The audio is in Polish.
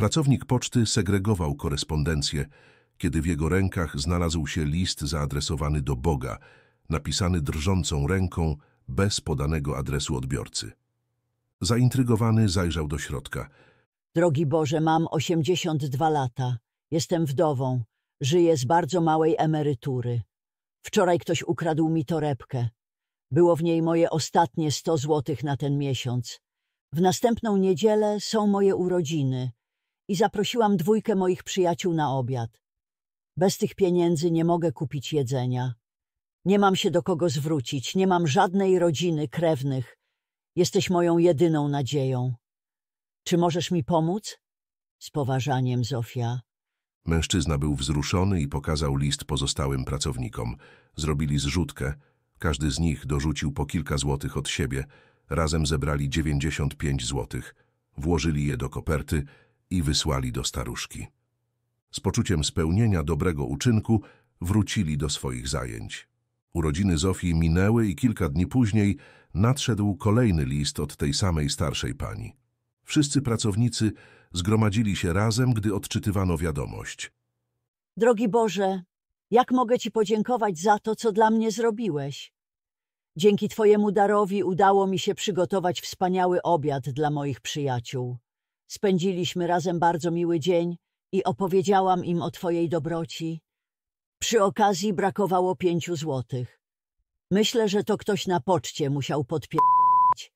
Pracownik poczty segregował korespondencję, kiedy w jego rękach znalazł się list zaadresowany do Boga, napisany drżącą ręką, bez podanego adresu odbiorcy. Zaintrygowany zajrzał do środka. Drogi Boże, mam 82 lata. Jestem wdową. Żyję z bardzo małej emerytury. Wczoraj ktoś ukradł mi torebkę. Było w niej moje ostatnie 100 złotych na ten miesiąc. W następną niedzielę są moje urodziny i zaprosiłam dwójkę moich przyjaciół na obiad. Bez tych pieniędzy nie mogę kupić jedzenia. Nie mam się do kogo zwrócić, nie mam żadnej rodziny, krewnych. Jesteś moją jedyną nadzieją. Czy możesz mi pomóc? Z poważaniem, Zofia. Mężczyzna był wzruszony i pokazał list pozostałym pracownikom. Zrobili zrzutkę. Każdy z nich dorzucił po kilka złotych od siebie. Razem zebrali 95 złotych. Włożyli je do koperty i wysłali do staruszki. Z poczuciem spełnienia dobrego uczynku wrócili do swoich zajęć. Urodziny Zofii minęły i kilka dni później nadszedł kolejny list od tej samej starszej pani. Wszyscy pracownicy zgromadzili się razem, gdy odczytywano wiadomość. Drogi Boże, jak mogę Ci podziękować za to, co dla mnie zrobiłeś? Dzięki Twojemu darowi udało mi się przygotować wspaniały obiad dla moich przyjaciół. Spędziliśmy razem bardzo miły dzień i opowiedziałam im o twojej dobroci. Przy okazji brakowało pięciu złotych. Myślę, że to ktoś na poczcie musiał podpierdolić.